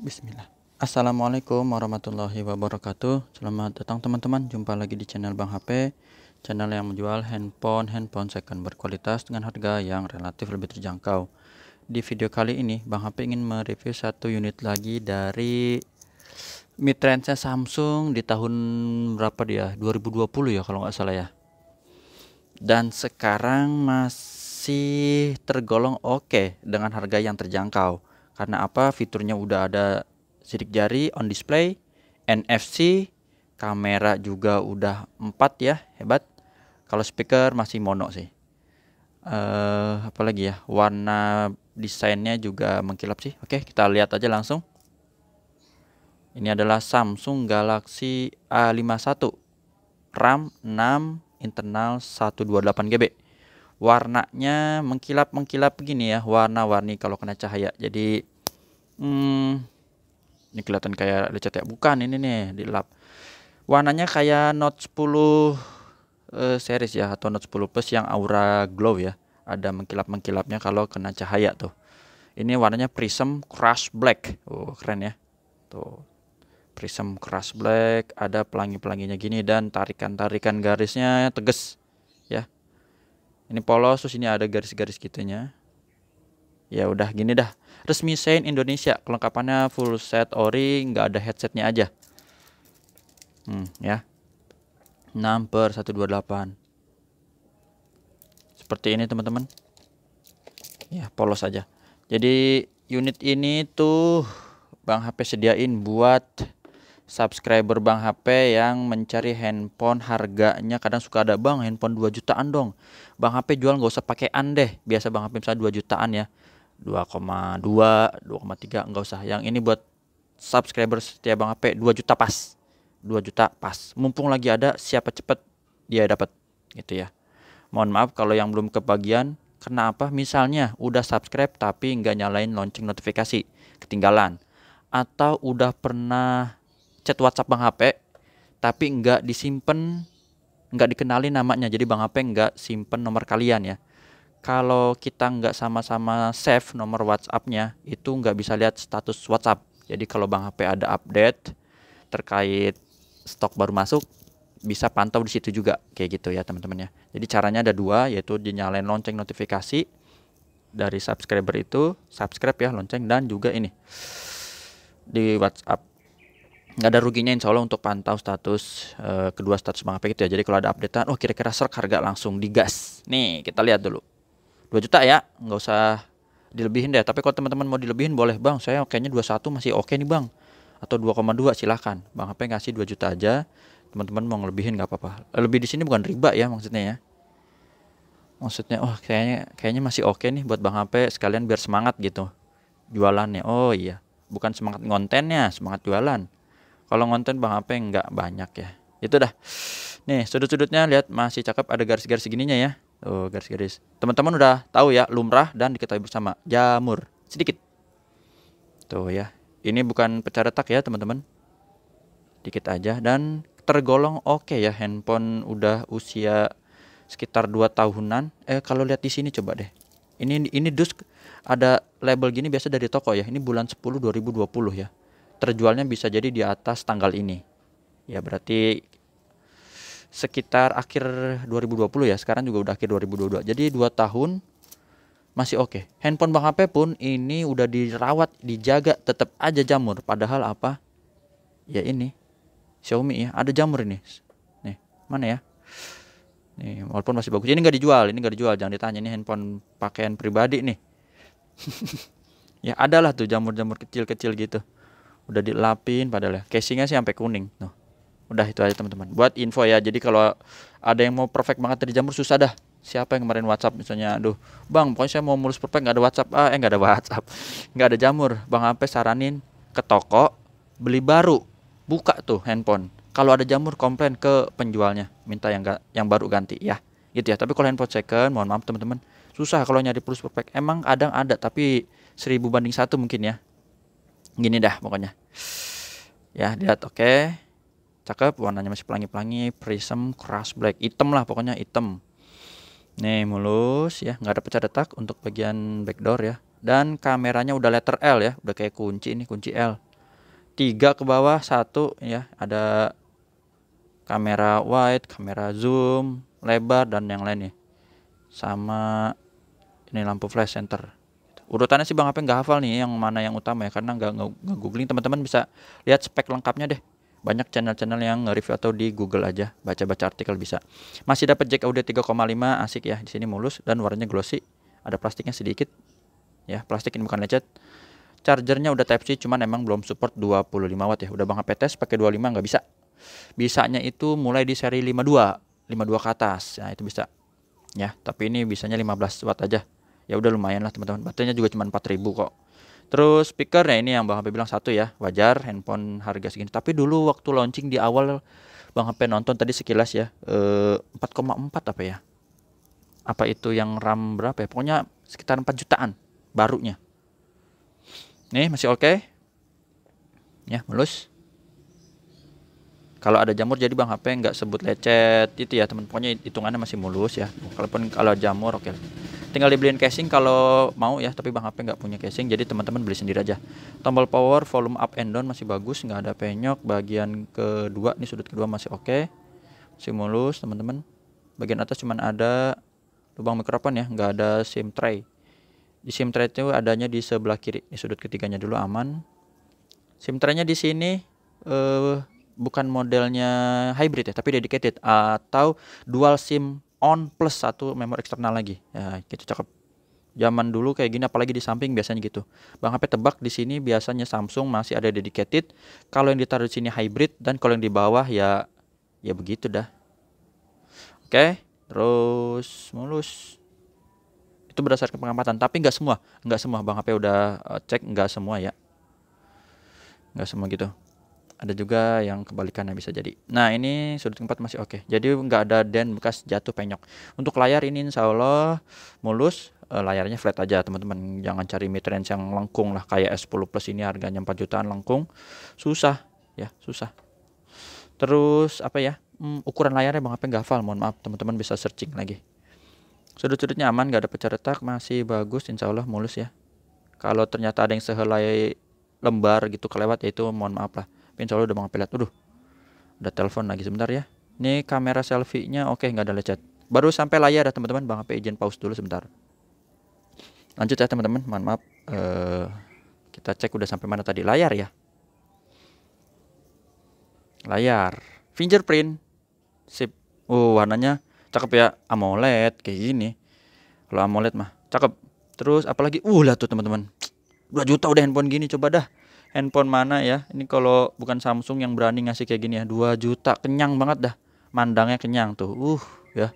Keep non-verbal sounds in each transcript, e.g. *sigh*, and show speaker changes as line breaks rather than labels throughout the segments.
Bismillah. Assalamualaikum warahmatullahi wabarakatuh. Selamat datang teman-teman. Jumpa lagi di channel Bang HP, channel yang menjual handphone-handphone second berkualitas dengan harga yang relatif lebih terjangkau. Di video kali ini, Bang HP ingin mereview satu unit lagi dari mid range Samsung di tahun berapa dia? 2020 ya kalau nggak salah ya. Dan sekarang masih tergolong oke okay dengan harga yang terjangkau karena apa? Fiturnya udah ada sidik jari on display, NFC, kamera juga udah empat ya, hebat. Kalau speaker masih mono sih. Uh, eh, apalagi ya, warna desainnya juga mengkilap sih. Oke, kita lihat aja langsung. Ini adalah Samsung Galaxy A51 RAM 6 internal 128 GB warnanya mengkilap-mengkilap begini ya, warna-warni kalau kena cahaya. Jadi hmm, ini kelihatan kayak lecet ya. Bukan ini nih, dilap. Warnanya kayak Note 10 eh, series ya atau Note 10 Plus yang aura glow ya. Ada mengkilap-mengkilapnya kalau kena cahaya tuh. Ini warnanya Prism Crush Black. Oh, keren ya. Tuh. Prism Crush Black, ada pelangi-pelanginya gini dan tarikan-tarikan garisnya tegas ya ini polos terus ini ada garis-garis gitunya ya udah gini dah resmi Sein Indonesia kelengkapannya full set ori nggak ada headsetnya aja hmm, ya 6 per 128 seperti ini teman-teman ya polos aja jadi unit ini tuh Bang HP sediain buat subscriber Bang HP yang mencari handphone harganya kadang suka ada Bang handphone 2 jutaan dong. Bang HP jual nggak usah an deh. Biasa Bang HP misalnya 2 jutaan ya. 2,2, 2,3 nggak usah. Yang ini buat subscriber setia Bang HP 2 juta pas. 2 juta pas. Mumpung lagi ada siapa cepet dia dapat gitu ya. Mohon maaf kalau yang belum kebagian karena apa? Misalnya udah subscribe tapi nggak nyalain lonceng notifikasi, ketinggalan. Atau udah pernah chat WhatsApp Bang HP tapi nggak disimpan nggak dikenali namanya jadi Bang HP nggak simpen nomor kalian ya kalau kita nggak sama-sama save nomor WhatsAppnya itu nggak bisa lihat status WhatsApp jadi kalau Bang HP ada update terkait stok baru masuk bisa pantau di situ juga kayak gitu ya teman-teman ya. Jadi caranya ada dua yaitu dinyalain lonceng notifikasi dari subscriber itu, subscribe ya lonceng dan juga ini di WhatsApp nggak ada ruginya insya Allah untuk pantau status uh, kedua status Bang Ape gitu ya. Jadi kalau ada updatean, oh kira-kira serk harga langsung digas. Nih kita lihat dulu. 2 juta ya, nggak usah dilebihin deh. Tapi kalau teman-teman mau dilebihin boleh bang, saya kayaknya satu masih oke nih bang. Atau 2,2 silakan Bang Ape ngasih 2 juta aja, teman-teman mau ngelebihin nggak apa-apa. Lebih di sini bukan riba ya maksudnya ya. Maksudnya, oh kayaknya kayaknya masih oke nih buat Bang Ape sekalian biar semangat gitu jualannya. Oh iya, bukan semangat kontennya, semangat jualan kalau ngonten Bang apa yang nggak banyak ya. Itu dah. Nih, sudut-sudutnya lihat masih cakep ada garis-garis segininya ya. Oh, garis-garis. Teman-teman udah tahu ya, lumrah dan diketahui bersama. Jamur sedikit. Tuh ya. Ini bukan pecah retak ya, teman-teman. Dikit aja dan tergolong oke okay ya handphone udah usia sekitar 2 tahunan. Eh kalau lihat di sini coba deh. Ini ini dus ada label gini biasa dari toko ya. Ini bulan 10 2020 ya terjualnya bisa jadi di atas tanggal ini. Ya berarti sekitar akhir 2020 ya. Sekarang juga udah akhir 2022. Jadi dua tahun masih oke. Okay. Handphone Bang HP pun ini udah dirawat, dijaga, tetap aja jamur. Padahal apa? Ya ini Xiaomi ya, ada jamur ini. Nih, mana ya? Nih, walaupun masih bagus. Ini nggak dijual, ini nggak dijual. Jangan ditanya ini handphone pakaian pribadi nih. *laughs* ya adalah tuh jamur-jamur kecil-kecil gitu udah dilapin padahal ya casingnya sih sampai kuning tuh udah itu aja teman-teman buat info ya jadi kalau ada yang mau perfect banget dari jamur susah dah siapa yang kemarin WhatsApp misalnya aduh bang pokoknya saya mau mulus perfect nggak ada WhatsApp ah eh nggak ada WhatsApp *laughs* nggak ada jamur bang apa saranin ke toko beli baru buka tuh handphone kalau ada jamur komplain ke penjualnya minta yang gak, yang baru ganti ya gitu ya tapi kalau handphone second mohon maaf teman-teman susah kalau nyari plus perfect emang kadang ada tapi seribu banding satu mungkin ya gini dah pokoknya ya lihat oke okay. cakep warnanya masih pelangi-pelangi prism crush black hitam lah pokoknya hitam nih mulus ya nggak ada pecah detak untuk bagian backdoor ya dan kameranya udah letter L ya udah kayak kunci ini kunci L tiga ke bawah satu ya ada kamera wide kamera zoom lebar dan yang lain nih ya. sama ini lampu flash center urutannya sih bang apa nggak hafal nih yang mana yang utama ya karena nggak nggak googling teman-teman bisa lihat spek lengkapnya deh banyak channel-channel yang nge review atau di Google aja baca-baca artikel bisa masih dapat jack audio 3,5 asik ya di sini mulus dan warnanya glossy ada plastiknya sedikit ya plastik ini bukan lecet chargernya udah type C cuman emang belum support 25 watt ya udah bang HP tes pakai 25 nggak bisa bisanya itu mulai di seri 52 52 ke atas ya itu bisa ya tapi ini bisanya 15 watt aja ya udah lumayan lah teman-teman baterainya juga cuma 4000 kok terus speaker ya ini yang Bang HP bilang satu ya wajar handphone harga segini tapi dulu waktu launching di awal Bang HP nonton tadi sekilas ya eh, 4,4 apa ya apa itu yang RAM berapa ya pokoknya sekitar 4 jutaan barunya nih masih oke okay. ya mulus kalau ada jamur jadi bang HP nggak sebut lecet itu ya teman pokoknya hitungannya masih mulus ya kalaupun kalau jamur oke okay. tinggal dibeliin casing kalau mau ya tapi bang HP nggak punya casing jadi teman-teman beli sendiri aja tombol power volume up and down masih bagus nggak ada penyok bagian kedua ini sudut kedua masih oke okay. masih mulus teman-teman bagian atas cuman ada lubang mikrofon ya nggak ada sim tray di sim tray itu adanya di sebelah kiri ini sudut ketiganya dulu aman sim tray nya di sini eh uh, bukan modelnya hybrid ya, tapi dedicated atau dual SIM on plus satu memori eksternal lagi. Ya, gitu cakep. Zaman dulu kayak gini apalagi di samping biasanya gitu. Bang HP tebak di sini biasanya Samsung masih ada dedicated, kalau yang ditaruh di sini hybrid dan kalau yang di bawah ya ya begitu dah. Oke, terus mulus itu berdasarkan pengamatan tapi nggak semua nggak semua bang HP udah eh, cek nggak semua ya nggak semua gitu ada juga yang kebalikannya bisa jadi nah ini sudut keempat masih oke okay. jadi nggak ada dan bekas jatuh penyok untuk layar ini insya Allah mulus eh, layarnya flat aja teman-teman jangan cari mid-range yang lengkung lah kayak S10 Plus ini harganya 4 jutaan lengkung susah ya susah terus apa ya hmm, ukuran layarnya Bang apa nggak hafal mohon maaf teman-teman bisa searching lagi sudut-sudutnya aman nggak ada pecah retak masih bagus insya Allah mulus ya kalau ternyata ada yang sehelai lembar gitu kelewat ya itu mohon maaf lah Insya Allah udah pilot Aduh, udah telepon lagi sebentar ya. Ini kamera selfie-nya oke nggak ada lecet. Baru sampai layar ya teman-teman. Bang HP izin pause dulu sebentar. Lanjut ya teman-teman. Mohon maaf. Uh, kita cek udah sampai mana tadi. Layar ya. Layar. Fingerprint. Sip. Uh, warnanya cakep ya. AMOLED kayak gini. Kalau AMOLED mah cakep. Terus apalagi. Uh lah tuh teman-teman. 2 juta udah handphone gini coba dah handphone mana ya ini kalau bukan Samsung yang berani ngasih kayak gini ya 2 juta kenyang banget dah mandangnya kenyang tuh uh ya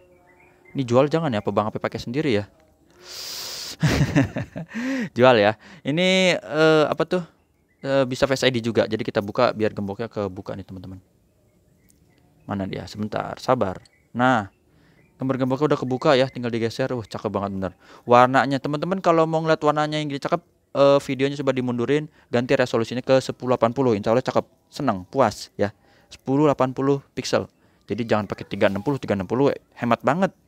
ini jual jangan ya apa bang apa pakai sendiri ya *laughs* jual ya ini uh, apa tuh uh, bisa Face ID juga jadi kita buka biar gemboknya kebuka nih teman-teman mana dia sebentar sabar nah gambar gemboknya udah kebuka ya tinggal digeser uh cakep banget bener warnanya teman-teman kalau mau ngeliat warnanya yang gini cakep uh, videonya coba dimundurin, ganti resolusinya ke 1080. Insya Allah cakep, seneng puas ya. 1080 pixel. Jadi jangan pakai 360, 360 hemat banget. *laughs*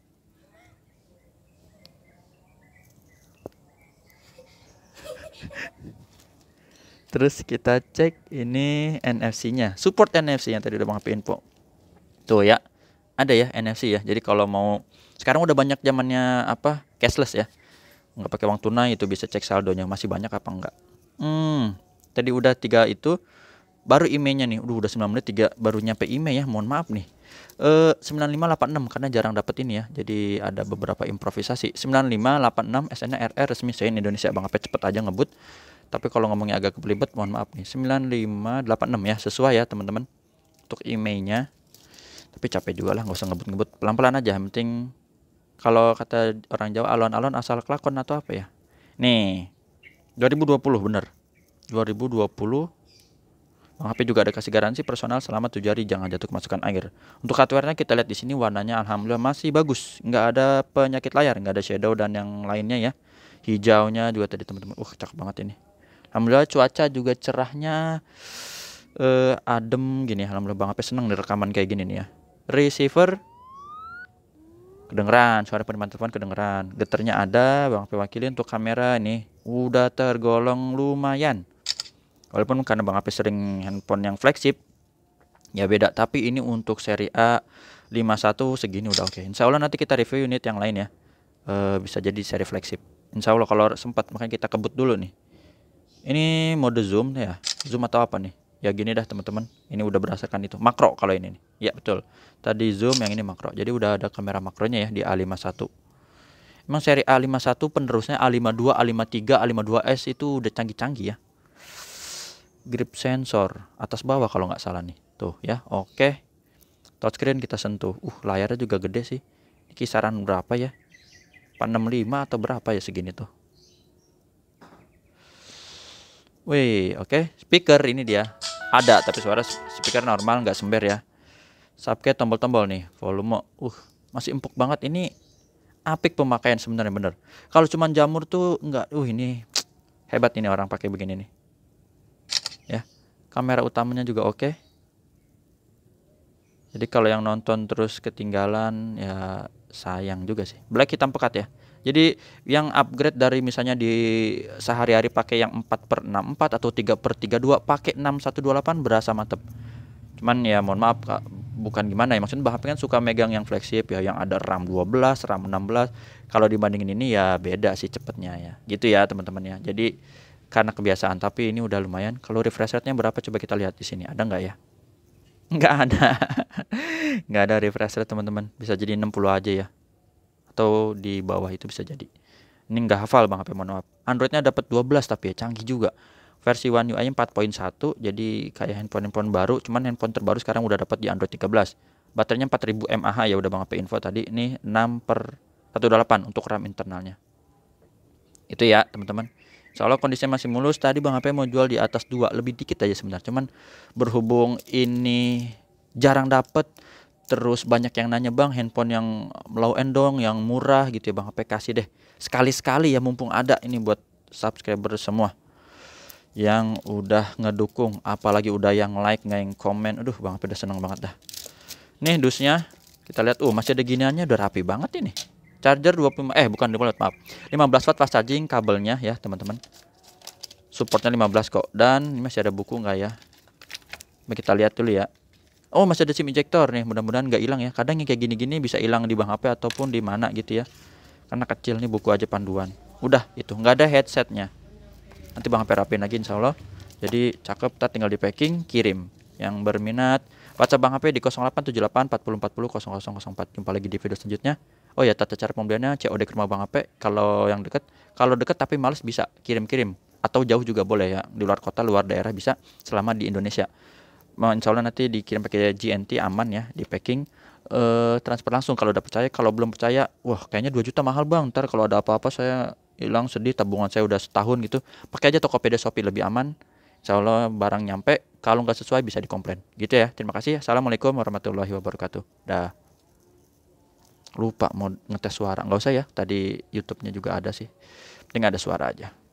Terus kita cek ini NFC-nya, support NFC yang tadi udah Bang info. Tuh ya, ada ya NFC ya. Jadi kalau mau sekarang udah banyak zamannya apa? cashless ya nggak pakai uang tunai itu bisa cek saldonya masih banyak apa enggak hmm tadi udah tiga itu baru emailnya nih Udah udah 9 menit tiga baru nyampe email ya mohon maaf nih eh enam karena jarang dapet ini ya jadi ada beberapa improvisasi sembilan lima delapan 9586 SNA RR resmi saya Indonesia Bang apa cepet aja ngebut tapi kalau ngomongnya agak kebelibet mohon maaf nih sembilan lima delapan enam ya sesuai ya teman-teman untuk emailnya tapi capek juga lah nggak usah ngebut-ngebut pelan-pelan aja yang penting kalau kata orang Jawa alon-alon asal kelakon atau apa ya nih 2020 bener 2020 Bang HP juga ada kasih garansi personal selama 7 hari jangan jatuh kemasukan air. Untuk hardware kita lihat di sini warnanya alhamdulillah masih bagus. Nggak ada penyakit layar, nggak ada shadow dan yang lainnya ya. Hijaunya juga tadi teman-teman. Uh, cakep banget ini. Alhamdulillah cuaca juga cerahnya eh adem gini. Alhamdulillah Bang HP seneng di rekaman kayak gini nih ya. Receiver kedengeran suara penerimaan telepon kedengeran geternya ada bang Api wakili untuk kamera ini udah tergolong lumayan walaupun karena bang Api sering handphone yang flagship ya beda tapi ini untuk seri A 51 segini udah oke okay. Insya Allah nanti kita review unit yang lain ya e, bisa jadi seri flagship Insya Allah kalau sempat makanya kita kebut dulu nih ini mode zoom ya zoom atau apa nih ya gini dah teman-teman ini udah berdasarkan itu makro kalau ini nih ya betul tadi zoom yang ini makro jadi udah ada kamera makronya ya di A51 emang seri A51 penerusnya A52 A53 A52s itu udah canggih-canggih ya grip sensor atas bawah kalau nggak salah nih tuh ya oke touchscreen kita sentuh uh layarnya juga gede sih ini kisaran berapa ya 465 atau berapa ya segini tuh Wih, oke. Okay. Speaker ini dia ada tapi suara speaker normal nggak sember ya subke tombol-tombol nih volume uh masih empuk banget ini apik pemakaian sebenarnya bener kalau cuman jamur tuh nggak uh ini *tsk* hebat ini orang pakai begini nih ya kamera utamanya juga oke okay. jadi kalau yang nonton terus ketinggalan ya sayang juga sih black hitam pekat ya jadi yang upgrade dari misalnya di sehari-hari pakai yang 4 per 64 atau 3 per 32 pakai 6128 berasa mantep. Cuman ya mohon maaf Kak, bukan gimana ya maksudnya bahkan kan suka megang yang flagship ya yang ada RAM 12, RAM 16. Kalau dibandingin ini ya beda sih cepetnya ya. Gitu ya teman-teman ya. Jadi karena kebiasaan tapi ini udah lumayan. Kalau refresh rate-nya berapa coba kita lihat di sini. Ada nggak ya? Nggak ada. *laughs* nggak ada refresh rate teman-teman. Bisa jadi 60 aja ya atau di bawah itu bisa jadi ini nggak hafal bang HP mohon maaf Androidnya dapat 12 tapi ya canggih juga versi One UI 4.1 jadi kayak handphone-handphone baru cuman handphone terbaru sekarang udah dapat di Android 13 baterainya 4000 mAh ya udah bang HP info tadi ini 6 per 128 untuk RAM internalnya itu ya teman-teman Soalnya kondisinya masih mulus tadi Bang HP mau jual di atas dua lebih dikit aja sebentar cuman berhubung ini jarang dapet terus banyak yang nanya bang handphone yang low end dong yang murah gitu ya bang HP kasih deh sekali-sekali ya mumpung ada ini buat subscriber semua yang udah ngedukung apalagi udah yang like nggak yang komen aduh bang HP udah seneng banget dah nih dusnya kita lihat uh masih ada giniannya udah rapi banget ini charger 25 eh bukan 25 maaf 15 watt fast charging kabelnya ya teman-teman supportnya 15 kok dan ini masih ada buku nggak ya kita lihat dulu ya oh masih ada SIM injector nih mudah-mudahan nggak hilang ya kadang yang kayak gini-gini bisa hilang di bank HP ataupun di mana gitu ya karena kecil nih buku aja panduan udah itu nggak ada headsetnya nanti bang HP rapin lagi insya Allah jadi cakep tak tinggal di packing kirim yang berminat WhatsApp Bang HP di 0878 4040 0004 jumpa lagi di video selanjutnya oh ya tata cara pembeliannya COD ke rumah Bang HP kalau yang dekat kalau dekat tapi males bisa kirim-kirim atau jauh juga boleh ya di luar kota luar daerah bisa selama di Indonesia insya Allah nanti dikirim pakai GNT aman ya di packing uh, transfer langsung kalau udah percaya kalau belum percaya wah kayaknya 2 juta mahal bang ntar kalau ada apa-apa saya hilang sedih tabungan saya udah setahun gitu pakai aja Tokopedia Shopee lebih aman insya Allah barang nyampe kalau nggak sesuai bisa dikomplain gitu ya terima kasih ya. assalamualaikum warahmatullahi wabarakatuh dah lupa mau ngetes suara nggak usah ya tadi YouTube-nya juga ada sih Tinggal ada suara aja